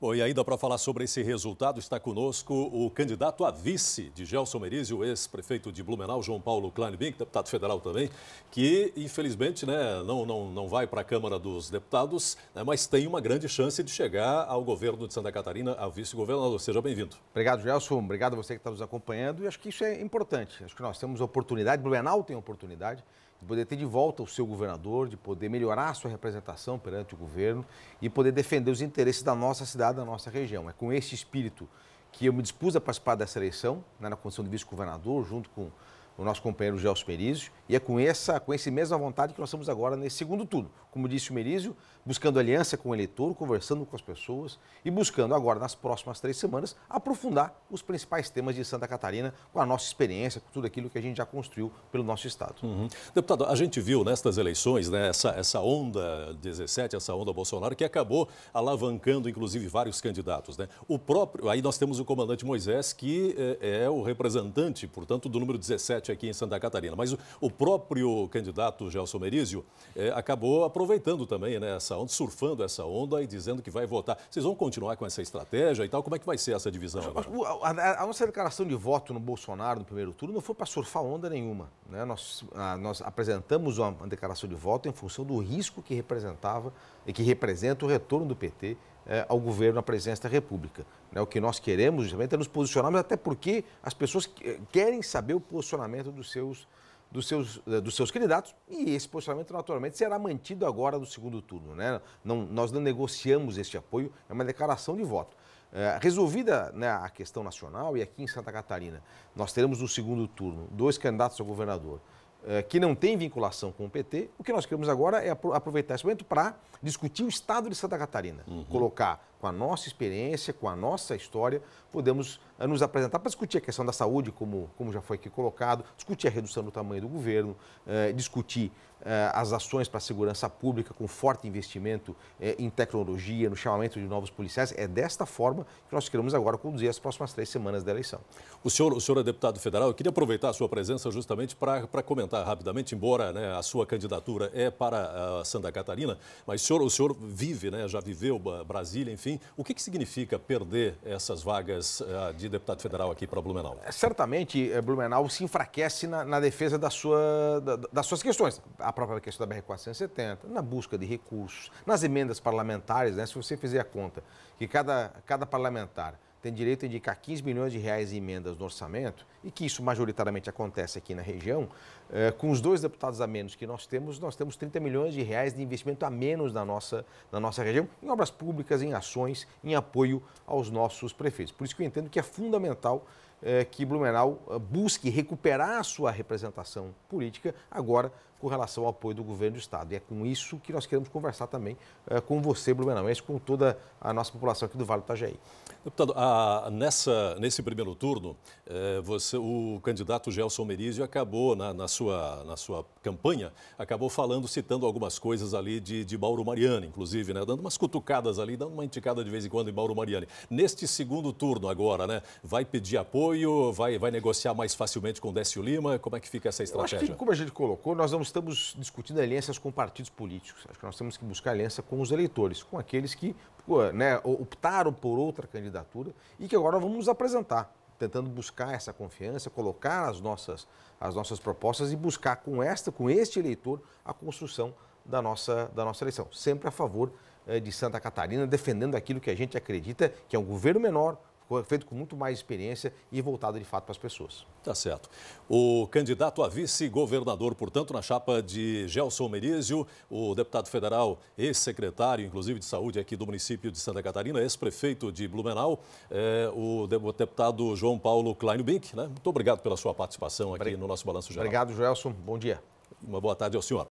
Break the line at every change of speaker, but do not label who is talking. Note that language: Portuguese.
Bom, e ainda para falar sobre esse resultado, está conosco o candidato a vice de Gelson Merizio, o ex-prefeito de Blumenau, João Paulo Kleinbink, deputado federal também, que infelizmente né, não, não, não vai para a Câmara dos Deputados, né, mas tem uma grande chance de chegar ao governo de Santa Catarina, a vice-governador. Seja bem-vindo. Obrigado, Gelson. Obrigado a você que está nos acompanhando. E acho que isso
é importante. Acho que nós temos oportunidade, Blumenau tem oportunidade de poder ter de volta o seu governador, de poder melhorar a sua representação perante o governo e poder defender os interesses da nossa cidade, da nossa região. É com esse espírito que eu me dispus a participar dessa eleição, né, na condição de vice-governador, junto com o nosso companheiro Gelson Merizio, e é com essa, com esse mesma vontade que nós estamos agora nesse segundo turno. Como disse o Merizio, buscando aliança com o eleitor, conversando com as pessoas e buscando agora, nas próximas três semanas, aprofundar os principais temas de Santa Catarina com a nossa experiência, com tudo aquilo que a gente já construiu pelo nosso Estado.
Uhum. Deputado, a gente viu nestas eleições né, essa, essa onda 17, essa onda Bolsonaro, que acabou alavancando, inclusive, vários candidatos. Né? O próprio, aí nós temos o comandante Moisés, que é, é o representante, portanto, do número 17 aqui em Santa Catarina. Mas o, o próprio candidato Gelson Merizio é, acabou aproveitando também né, essa onda, surfando essa onda e dizendo que vai votar. Vocês vão continuar com essa estratégia e tal? Como é que vai ser essa divisão agora?
A, a, a nossa declaração de voto no Bolsonaro no primeiro turno não foi para surfar onda nenhuma. Né? Nós, a, nós apresentamos uma declaração de voto em função do risco que representava e que representa o retorno do PT é, ao governo, à presença da República. Né? O que nós queremos justamente é nos posicionarmos, até porque as pessoas eh, querem saber o posicionamento dos seus, dos seus, eh, dos seus candidatos e esse posicionamento naturalmente será mantido agora no segundo turno. Né? Não, nós não negociamos este apoio, é uma declaração de voto. É, resolvida né, a questão nacional e aqui em Santa Catarina, nós teremos no segundo turno dois candidatos ao governador. Eh, que não tem vinculação com o PT, o que nós queremos agora é aproveitar esse momento para discutir o estado de Santa Catarina. Uhum. Colocar com a nossa experiência, com a nossa história, podemos eh, nos apresentar para discutir a questão da saúde, como, como já foi aqui colocado, discutir a redução do tamanho do governo, eh, discutir eh, as ações para a segurança pública com forte investimento eh, em tecnologia, no chamamento de novos policiais. É
desta forma que nós queremos agora conduzir as próximas três semanas da eleição. O senhor, o senhor é deputado federal, eu queria aproveitar a sua presença justamente para, para comentar rapidamente, embora né, a sua candidatura é para eh, Santa Catarina, mas o senhor, o senhor vive, né, já viveu Brasília, enfim, enfim. O que, que significa perder essas vagas eh, de deputado federal aqui para Blumenau? É, certamente, eh,
Blumenau se enfraquece na, na defesa da sua, da, das suas questões. A própria questão da BR-470, na busca de recursos, nas emendas parlamentares, né? se você fizer a conta que cada, cada parlamentar tem direito a indicar 15 milhões de reais em emendas no orçamento, e que isso majoritariamente acontece aqui na região, eh, com os dois deputados a menos que nós temos, nós temos 30 milhões de reais de investimento a menos na nossa, na nossa região, em obras públicas, em ações, em apoio aos nossos prefeitos. Por isso que eu entendo que é fundamental eh, que Blumenau eh, busque recuperar a sua representação política agora com relação ao apoio do governo do Estado. E é com isso que nós queremos conversar também com você, Blumenau Blumenauense, com toda a nossa população aqui do
Vale do Itajaí. Deputado, a, ah, nessa, nesse primeiro turno, você o candidato Gelson Merizio acabou, na, na, sua, na sua campanha, acabou falando, citando algumas coisas ali de, de Mauro Mariani, inclusive, né? Dando umas cutucadas ali, dando uma indicada de vez em quando em Mauro Mariani. Neste segundo turno agora, né? Vai pedir apoio, vai, vai negociar mais facilmente com Décio Lima? Como é que fica essa estratégia? Que, como
a gente colocou, nós não estamos discutindo alianças com partidos políticos. Acho que nós temos que buscar aliança com os eleitores, com aqueles que né, optaram por outra candidatura e que agora vamos apresentar tentando buscar essa confiança, colocar as nossas, as nossas propostas e buscar com esta, com este eleitor, a construção da nossa, da nossa eleição. Sempre a favor eh, de Santa Catarina, defendendo aquilo que a gente acredita
que é um governo menor, feito com muito mais experiência e voltado de fato para as pessoas. Tá certo. O candidato a vice-governador, portanto, na chapa de Gelson Merizio, o deputado federal, ex-secretário, inclusive, de saúde aqui do município de Santa Catarina, ex-prefeito de Blumenau, é, o deputado João Paulo Kleinbink. Né? Muito obrigado pela sua participação aqui Obrigado. no nosso Balanço Geral. Obrigado, Gelson. Bom dia. Uma boa tarde ao senhor.